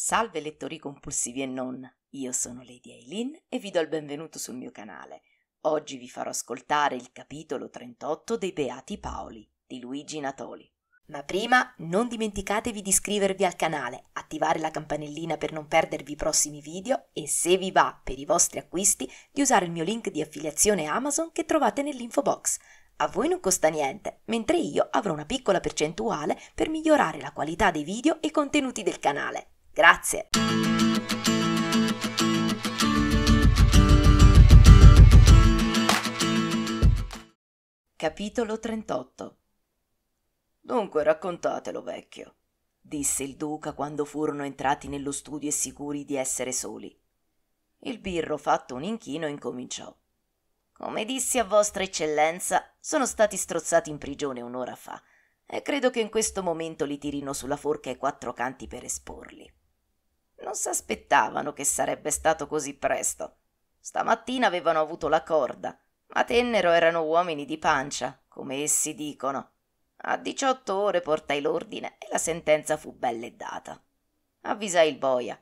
Salve lettori compulsivi e non, io sono Lady Eileen e vi do il benvenuto sul mio canale. Oggi vi farò ascoltare il capitolo 38 dei Beati Paoli di Luigi Natoli. Ma prima non dimenticatevi di iscrivervi al canale, attivare la campanellina per non perdervi i prossimi video e se vi va per i vostri acquisti di usare il mio link di affiliazione Amazon che trovate nell'info box. A voi non costa niente, mentre io avrò una piccola percentuale per migliorare la qualità dei video e contenuti del canale. Grazie. Capitolo 38 Dunque raccontatelo, vecchio, disse il duca quando furono entrati nello studio e sicuri di essere soli. Il birro, fatto un inchino, incominciò. Come dissi a Vostra Eccellenza, sono stati strozzati in prigione un'ora fa e credo che in questo momento li tirino sulla forca ai quattro canti per esporli. Non s'aspettavano che sarebbe stato così presto. Stamattina avevano avuto la corda, ma Tennero erano uomini di pancia, come essi dicono. A 18 ore portai l'ordine e la sentenza fu belle data. Avvisai il boia.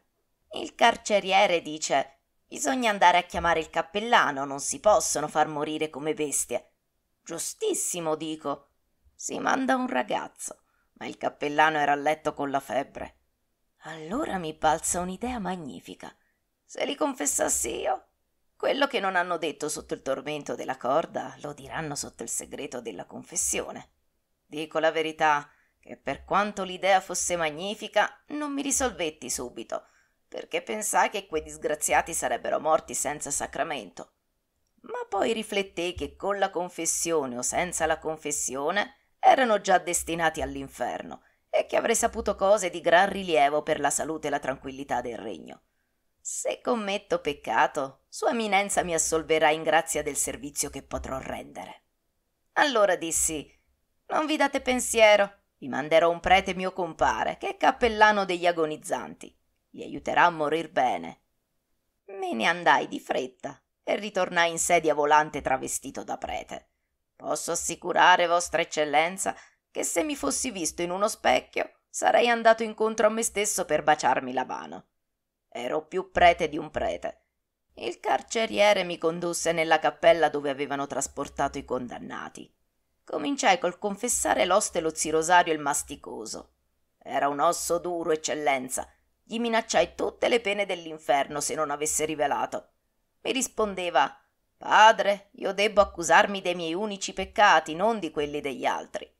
Il carceriere dice: Bisogna andare a chiamare il cappellano, non si possono far morire come bestie. Giustissimo, dico. Si manda un ragazzo, ma il cappellano era a letto con la febbre. Allora mi balza un'idea magnifica. Se li confessassi io? Quello che non hanno detto sotto il tormento della corda lo diranno sotto il segreto della confessione. Dico la verità, che per quanto l'idea fosse magnifica, non mi risolvetti subito, perché pensai che quei disgraziati sarebbero morti senza sacramento. Ma poi riflettei che con la confessione o senza la confessione erano già destinati all'inferno e che avrei saputo cose di gran rilievo per la salute e la tranquillità del regno. Se commetto peccato, Sua Eminenza mi assolverà in grazia del servizio che potrò rendere. Allora dissi: Non vi date pensiero, vi manderò un prete mio compare, che è cappellano degli agonizzanti. Gli aiuterà a morir bene. Me ne andai di fretta e ritornai in sedia volante travestito da prete. Posso assicurare, Vostra Eccellenza, che se mi fossi visto in uno specchio sarei andato incontro a me stesso per baciarmi la mano. Ero più prete di un prete. Il carceriere mi condusse nella cappella dove avevano trasportato i condannati. Cominciai col confessare l'oste lo zirosario il masticoso. Era un osso duro, eccellenza. Gli minacciai tutte le pene dell'inferno se non avesse rivelato. Mi rispondeva Padre, io debbo accusarmi dei miei unici peccati, non di quelli degli altri.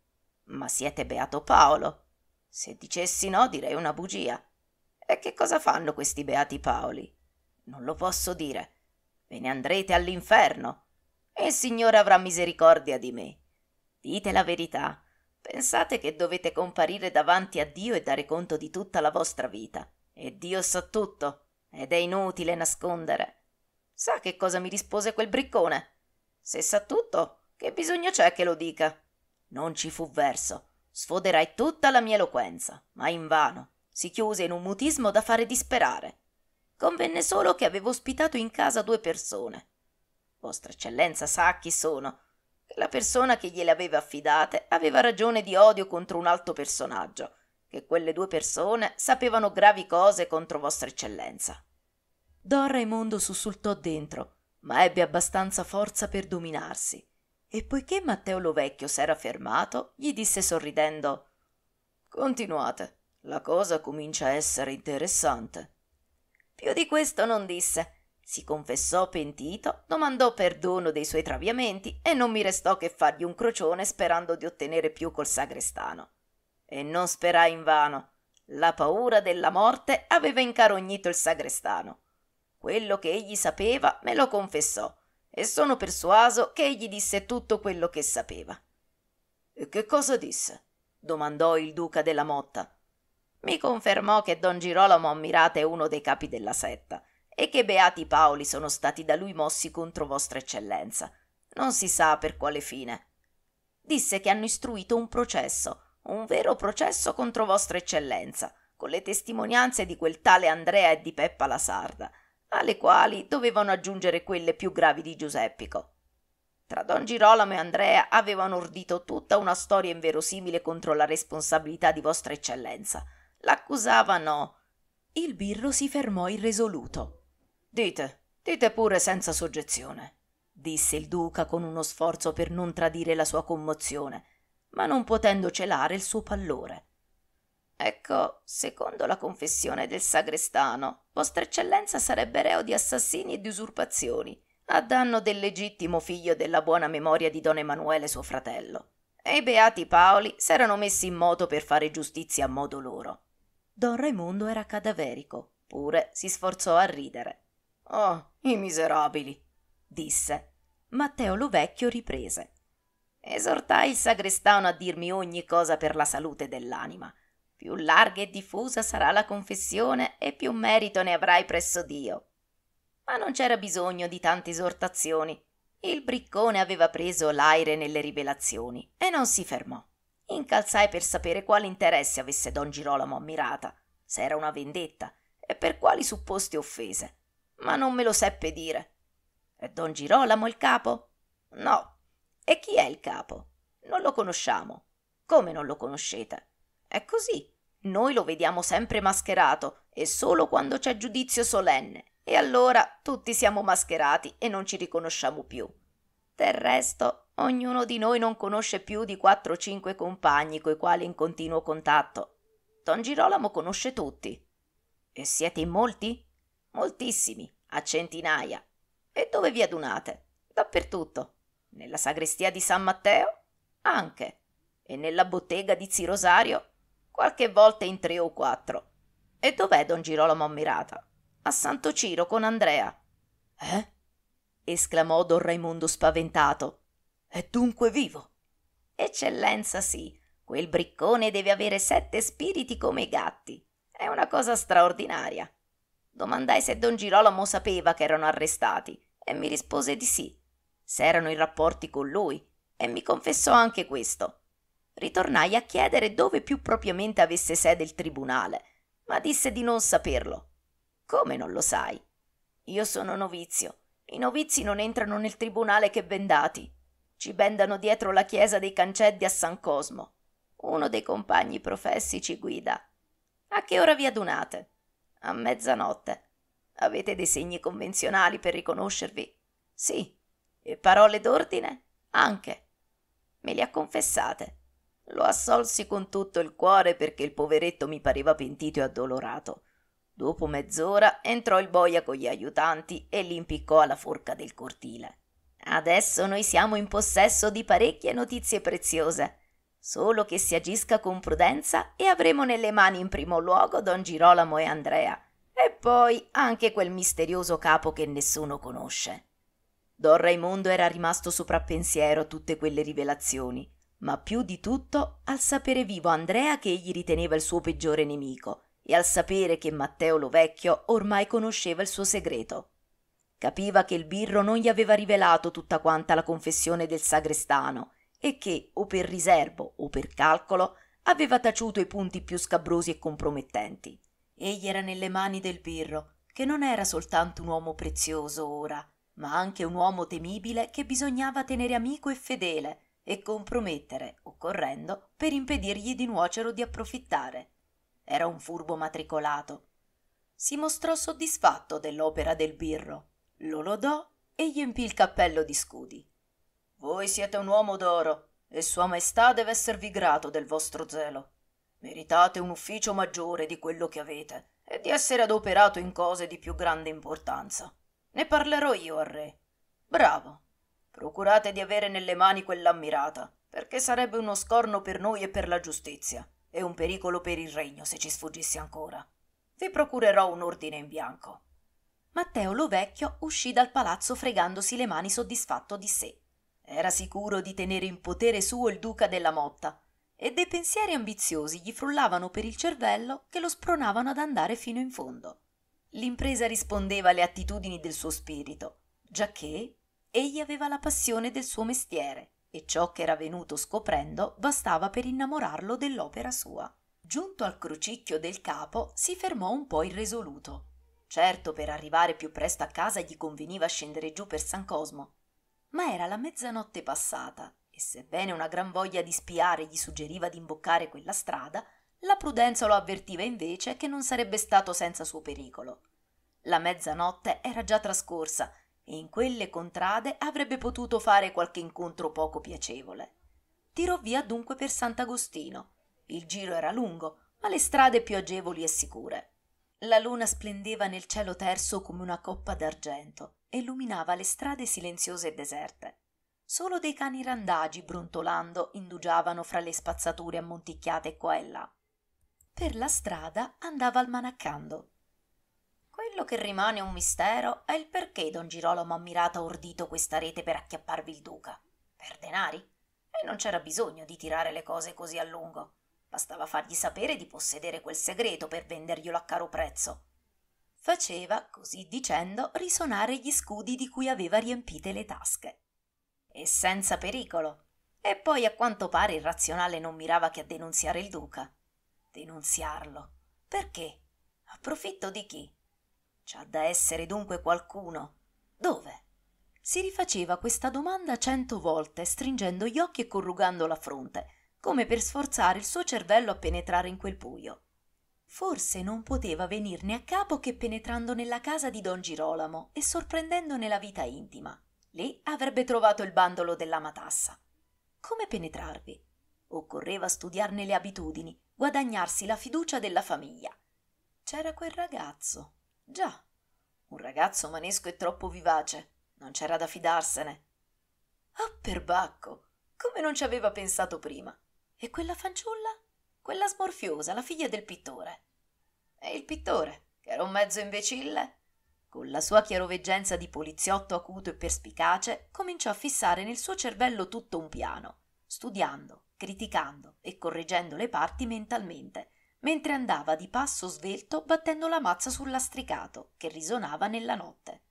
Ma siete beato Paolo. Se dicessi no direi una bugia. E che cosa fanno questi beati Paoli? Non lo posso dire. Ve ne andrete all'inferno. E il Signore avrà misericordia di me. Dite la verità. Pensate che dovete comparire davanti a Dio e dare conto di tutta la vostra vita. E Dio sa tutto, ed è inutile nascondere. Sa che cosa mi rispose quel briccone? Se sa tutto, che bisogno c'è che lo dica? Non ci fu verso. Sfoderai tutta la mia eloquenza, ma invano. Si chiuse in un mutismo da fare disperare. Convenne solo che avevo ospitato in casa due persone. Vostra Eccellenza sa chi sono. Che La persona che gliele aveva affidate aveva ragione di odio contro un altro personaggio, che quelle due persone sapevano gravi cose contro Vostra Eccellenza. Don Raimondo sussultò dentro, ma ebbe abbastanza forza per dominarsi. E poiché Matteo lo vecchio s'era fermato, gli disse sorridendo Continuate, la cosa comincia a essere interessante. Più di questo non disse. Si confessò pentito, domandò perdono dei suoi traviamenti e non mi restò che fargli un crocione sperando di ottenere più col sagrestano. E non sperai invano. La paura della morte aveva incarognito il sagrestano. Quello che egli sapeva me lo confessò e sono persuaso che egli disse tutto quello che sapeva. E che cosa disse? domandò il duca della Motta. Mi confermò che don Girolamo Ammirate è uno dei capi della setta e che beati Paoli sono stati da lui mossi contro Vostra Eccellenza. Non si sa per quale fine. Disse che hanno istruito un processo, un vero processo contro Vostra Eccellenza, con le testimonianze di quel tale Andrea e di Peppa la Sarda alle quali dovevano aggiungere quelle più gravi di Giuseppico. Tra Don Girolamo e Andrea avevano ordito tutta una storia inverosimile contro la responsabilità di Vostra Eccellenza. L'accusavano. Il birro si fermò irresoluto. Dite, dite pure senza soggezione, disse il duca con uno sforzo per non tradire la sua commozione, ma non potendo celare il suo pallore. Ecco, secondo la confessione del sagrestano, Vostra Eccellenza sarebbe reo di assassini e di usurpazioni, a danno del legittimo figlio della buona memoria di Don Emanuele suo fratello. E i beati Paoli s'erano messi in moto per fare giustizia a modo loro. Don Raimondo era cadaverico, pure si sforzò a ridere. Oh, i miserabili! disse. Matteo lo vecchio riprese. Esortai il sagrestano a dirmi ogni cosa per la salute dell'anima più larga e diffusa sarà la confessione e più merito ne avrai presso Dio. Ma non c'era bisogno di tante esortazioni. Il briccone aveva preso l'aire nelle rivelazioni e non si fermò. Incalzai per sapere quale interesse avesse don Girolamo ammirata, se era una vendetta e per quali supposte offese, ma non me lo seppe dire. È don Girolamo il capo? No. E chi è il capo? Non lo conosciamo. Come non lo conoscete? È così. Noi lo vediamo sempre mascherato e solo quando c'è giudizio solenne. E allora tutti siamo mascherati e non ci riconosciamo più. Del resto, ognuno di noi non conosce più di 4-5 compagni coi quali è in continuo contatto. Don Girolamo conosce tutti. E siete in molti? Moltissimi, a centinaia. E dove vi adunate? Dappertutto. Nella sagrestia di San Matteo? Anche. E nella bottega di Zio Rosario? qualche volta in tre o quattro. E dov'è don Girolamo Ammirata? A Santo Ciro con Andrea. Eh? esclamò don Raimondo spaventato. È dunque vivo? Eccellenza sì, quel briccone deve avere sette spiriti come i gatti. È una cosa straordinaria. Domandai se don Girolamo sapeva che erano arrestati e mi rispose di sì. Se erano in rapporti con lui e mi confessò anche questo ritornai a chiedere dove più propriamente avesse sede il tribunale, ma disse di non saperlo. Come non lo sai? Io sono novizio. I novizi non entrano nel tribunale che bendati. Ci bendano dietro la chiesa dei Cancelli a San Cosmo. Uno dei compagni professi ci guida. A che ora vi adunate? A mezzanotte. Avete dei segni convenzionali per riconoscervi? Sì. E parole d'ordine? Anche. Me li ha confessate. Lo assolsi con tutto il cuore perché il poveretto mi pareva pentito e addolorato. Dopo mezz'ora entrò il boia con gli aiutanti e li impiccò alla forca del cortile. Adesso noi siamo in possesso di parecchie notizie preziose. Solo che si agisca con prudenza e avremo nelle mani in primo luogo don Girolamo e Andrea, e poi anche quel misterioso capo che nessuno conosce. Don Raimondo era rimasto soprappensiero a tutte quelle rivelazioni ma più di tutto al sapere vivo Andrea che egli riteneva il suo peggiore nemico e al sapere che Matteo lo vecchio ormai conosceva il suo segreto. Capiva che il birro non gli aveva rivelato tutta quanta la confessione del sagrestano e che, o per riservo o per calcolo, aveva taciuto i punti più scabrosi e compromettenti. Egli era nelle mani del birro, che non era soltanto un uomo prezioso ora, ma anche un uomo temibile che bisognava tenere amico e fedele, e compromettere, occorrendo, per impedirgli di nuocere o di approfittare. Era un furbo matricolato. Si mostrò soddisfatto dell'opera del birro, lo lodò e gli empì il cappello di scudi. Voi siete un uomo d'oro e Sua Maestà deve esservi grato del vostro zelo. Meritate un ufficio maggiore di quello che avete e di essere adoperato in cose di più grande importanza. Ne parlerò io al re. Bravo, Procurate di avere nelle mani quell'ammirata, perché sarebbe uno scorno per noi e per la giustizia, e un pericolo per il regno se ci sfuggisse ancora. Vi procurerò un ordine in bianco. Matteo lo vecchio uscì dal palazzo fregandosi le mani soddisfatto di sé. Era sicuro di tenere in potere suo il duca della Motta, e dei pensieri ambiziosi gli frullavano per il cervello che lo spronavano ad andare fino in fondo. L'impresa rispondeva alle attitudini del suo spirito, giacché, Egli aveva la passione del suo mestiere e ciò che era venuto scoprendo bastava per innamorarlo dell'opera sua. Giunto al crocicchio del capo, si fermò un po' irresoluto. Certo, per arrivare più presto a casa gli conveniva scendere giù per San Cosmo, ma era la mezzanotte passata e sebbene una gran voglia di spiare gli suggeriva di imboccare quella strada, la prudenza lo avvertiva invece che non sarebbe stato senza suo pericolo. La mezzanotte era già trascorsa e in quelle contrade avrebbe potuto fare qualche incontro poco piacevole. Tirò via dunque per Sant'Agostino. Il giro era lungo, ma le strade più agevoli e sicure. La luna splendeva nel cielo terso come una coppa d'argento e illuminava le strade silenziose e deserte. Solo dei cani randagi brontolando indugiavano fra le spazzature ammonticchiate qua e là. Per la strada andava almanaccando quello che rimane un mistero è il perché don Girolamo ha mirato ordito questa rete per acchiapparvi il duca. Per denari? E non c'era bisogno di tirare le cose così a lungo. Bastava fargli sapere di possedere quel segreto per venderglielo a caro prezzo. Faceva, così dicendo, risonare gli scudi di cui aveva riempite le tasche. E senza pericolo. E poi a quanto pare il razionale non mirava che a denunziare il duca. Denunziarlo. Perché? A profitto di chi? C'ha da essere dunque qualcuno. Dove? Si rifaceva questa domanda cento volte, stringendo gli occhi e corrugando la fronte, come per sforzare il suo cervello a penetrare in quel buio. Forse non poteva venirne a capo che penetrando nella casa di don Girolamo e sorprendendone la vita intima. Lì avrebbe trovato il bandolo della matassa. Come penetrarvi? Occorreva studiarne le abitudini, guadagnarsi la fiducia della famiglia. C'era quel ragazzo, Già, un ragazzo manesco e troppo vivace, non c'era da fidarsene. Ah, perbacco, come non ci aveva pensato prima. E quella fanciulla? Quella smorfiosa, la figlia del pittore. E il pittore, che era un mezzo imbecille? Con la sua chiaroveggenza di poliziotto acuto e perspicace, cominciò a fissare nel suo cervello tutto un piano, studiando, criticando e correggendo le parti mentalmente, mentre andava di passo svelto battendo la mazza sul lastricato che risonava nella notte.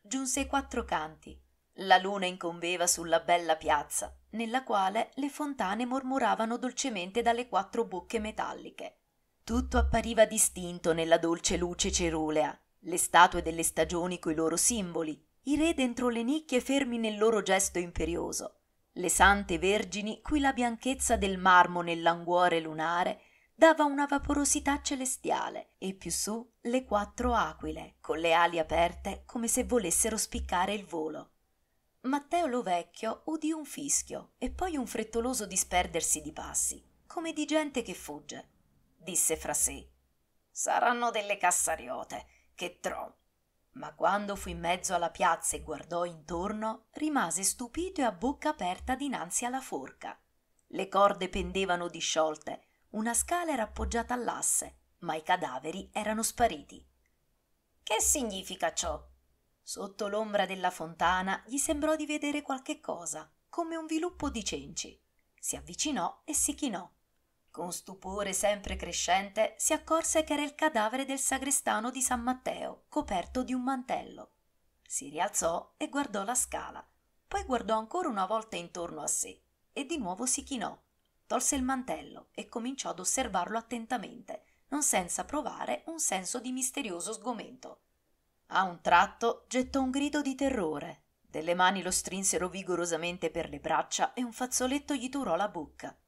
Giunse ai quattro canti. La luna incombeva sulla bella piazza, nella quale le fontane mormoravano dolcemente dalle quattro bocche metalliche. Tutto appariva distinto nella dolce luce cerulea, le statue delle stagioni coi loro simboli, i re dentro le nicchie fermi nel loro gesto imperioso, le sante vergini cui la bianchezza del marmo nell'anguore lunare dava una vaporosità celestiale e più su le quattro aquile, con le ali aperte come se volessero spiccare il volo. Matteo lo vecchio udì un fischio e poi un frettoloso disperdersi di passi, come di gente che fugge. Disse fra sé: Saranno delle cassariote, che tron. Ma quando fu in mezzo alla piazza e guardò intorno, rimase stupito e a bocca aperta dinanzi alla forca. Le corde pendevano disciolte una scala era appoggiata all'asse, ma i cadaveri erano spariti. Che significa ciò? Sotto l'ombra della fontana gli sembrò di vedere qualche cosa, come un viluppo di cenci. Si avvicinò e si chinò. Con stupore sempre crescente si accorse che era il cadavere del sagrestano di San Matteo, coperto di un mantello. Si rialzò e guardò la scala, poi guardò ancora una volta intorno a sé e di nuovo si chinò tolse il mantello e cominciò ad osservarlo attentamente, non senza provare un senso di misterioso sgomento. A un tratto gettò un grido di terrore. Delle mani lo strinsero vigorosamente per le braccia e un fazzoletto gli turò la bocca.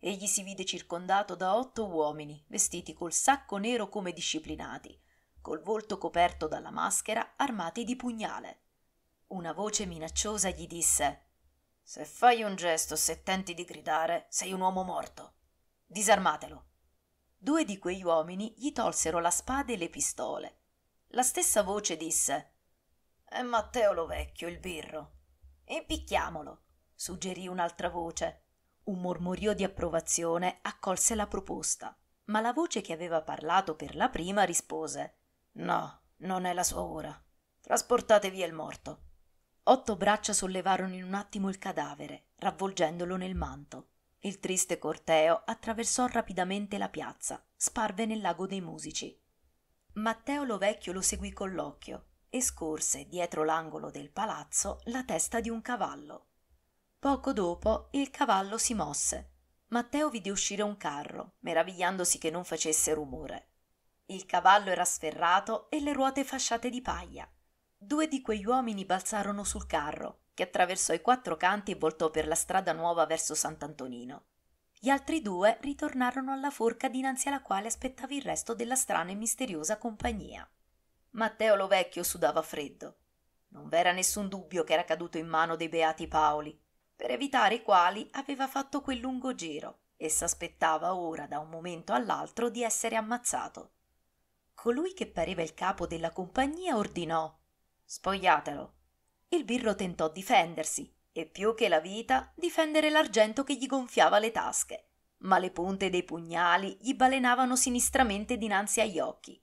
Egli si vide circondato da otto uomini, vestiti col sacco nero come disciplinati, col volto coperto dalla maschera, armati di pugnale. Una voce minacciosa gli disse se fai un gesto, se tenti di gridare, sei un uomo morto. Disarmatelo. Due di quegli uomini gli tolsero la spada e le pistole. La stessa voce disse È Matteo lo vecchio, il birro. E picchiamolo, suggerì un'altra voce. Un mormorio di approvazione accolse la proposta, ma la voce che aveva parlato per la prima rispose No, non è la sua ora. Trasportate via il morto. Otto braccia sollevarono in un attimo il cadavere, ravvolgendolo nel manto. Il triste corteo attraversò rapidamente la piazza, sparve nel lago dei musici. Matteo lo vecchio lo seguì con l'occhio e scorse dietro l'angolo del palazzo la testa di un cavallo. Poco dopo il cavallo si mosse. Matteo vide uscire un carro, meravigliandosi che non facesse rumore. Il cavallo era sferrato e le ruote fasciate di paglia due di quegli uomini balzarono sul carro, che attraversò i quattro canti e voltò per la strada nuova verso Sant'Antonino. Gli altri due ritornarono alla forca dinanzi alla quale aspettava il resto della strana e misteriosa compagnia. Matteo lo vecchio sudava freddo. Non v'era nessun dubbio che era caduto in mano dei beati Paoli, per evitare i quali aveva fatto quel lungo giro e s'aspettava ora da un momento all'altro di essere ammazzato. Colui che pareva il capo della compagnia ordinò spogliatelo il birro tentò di fendersi e più che la vita difendere l'argento che gli gonfiava le tasche ma le punte dei pugnali gli balenavano sinistramente dinanzi agli occhi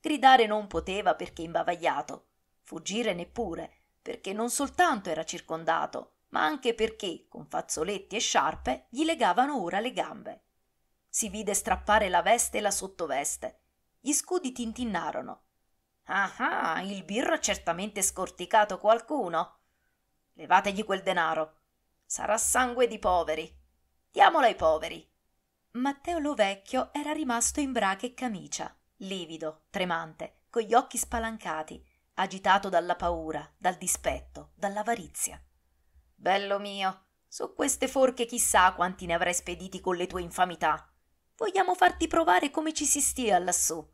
gridare non poteva perché imbavagliato fuggire neppure perché non soltanto era circondato ma anche perché con fazzoletti e sciarpe gli legavano ora le gambe si vide strappare la veste e la sottoveste gli scudi tintinnarono Ah, il birro ha certamente scorticato qualcuno. Levategli quel denaro. Sarà sangue di poveri. Diamolo ai poveri. Matteo lo vecchio era rimasto in brache e camicia, livido, tremante, con gli occhi spalancati, agitato dalla paura, dal dispetto, dall'avarizia. Bello mio, su queste forche chissà quanti ne avrai spediti con le tue infamità. Vogliamo farti provare come ci si stia lassù.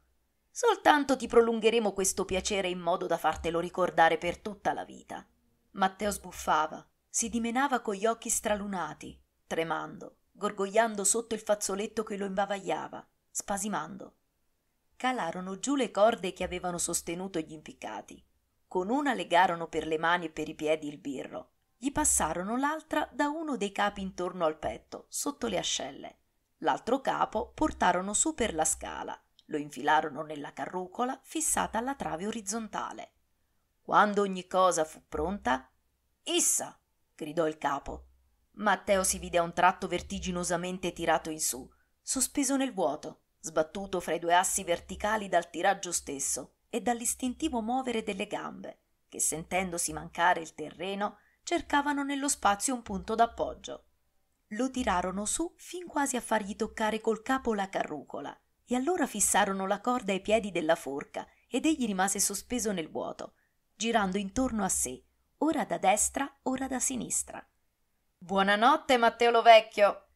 Soltanto ti prolungheremo questo piacere in modo da fartelo ricordare per tutta la vita. Matteo sbuffava, si dimenava con gli occhi stralunati, tremando, gorgogliando sotto il fazzoletto che lo imbavagliava, spasimando. Calarono giù le corde che avevano sostenuto gli impiccati. Con una legarono per le mani e per i piedi il birro, gli passarono l'altra da uno dei capi intorno al petto, sotto le ascelle. L'altro capo portarono su per la scala lo infilarono nella carrucola fissata alla trave orizzontale. Quando ogni cosa fu pronta, issa! gridò il capo. Matteo si vide a un tratto vertiginosamente tirato in su, sospeso nel vuoto, sbattuto fra i due assi verticali dal tiraggio stesso e dall'istintivo muovere delle gambe, che sentendosi mancare il terreno cercavano nello spazio un punto d'appoggio. Lo tirarono su fin quasi a fargli toccare col capo la carrucola e allora fissarono la corda ai piedi della forca ed egli rimase sospeso nel vuoto, girando intorno a sé, ora da destra, ora da sinistra. Buonanotte, Matteo lo vecchio!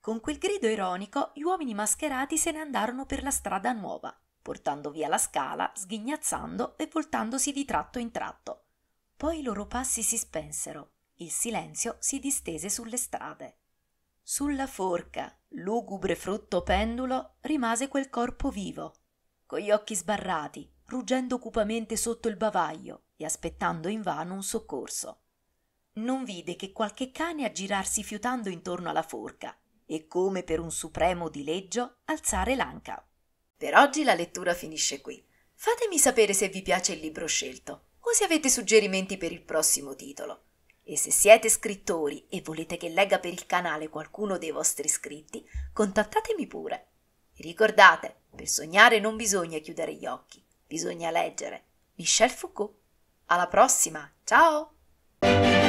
Con quel grido ironico gli uomini mascherati se ne andarono per la strada nuova, portando via la scala, sghignazzando e voltandosi di tratto in tratto. Poi i loro passi si spensero, il silenzio si distese sulle strade. Sulla forca, lugubre frutto pendulo, rimase quel corpo vivo, con gli occhi sbarrati, ruggendo cupamente sotto il bavaglio e aspettando invano un soccorso. Non vide che qualche cane aggirarsi fiutando intorno alla forca e, come per un supremo dileggio, alzare l'anca. Per oggi la lettura finisce qui. Fatemi sapere se vi piace il libro scelto o se avete suggerimenti per il prossimo titolo. E se siete scrittori e volete che legga per il canale qualcuno dei vostri iscritti, contattatemi pure. Ricordate, per sognare non bisogna chiudere gli occhi, bisogna leggere. Michel Foucault. Alla prossima, ciao!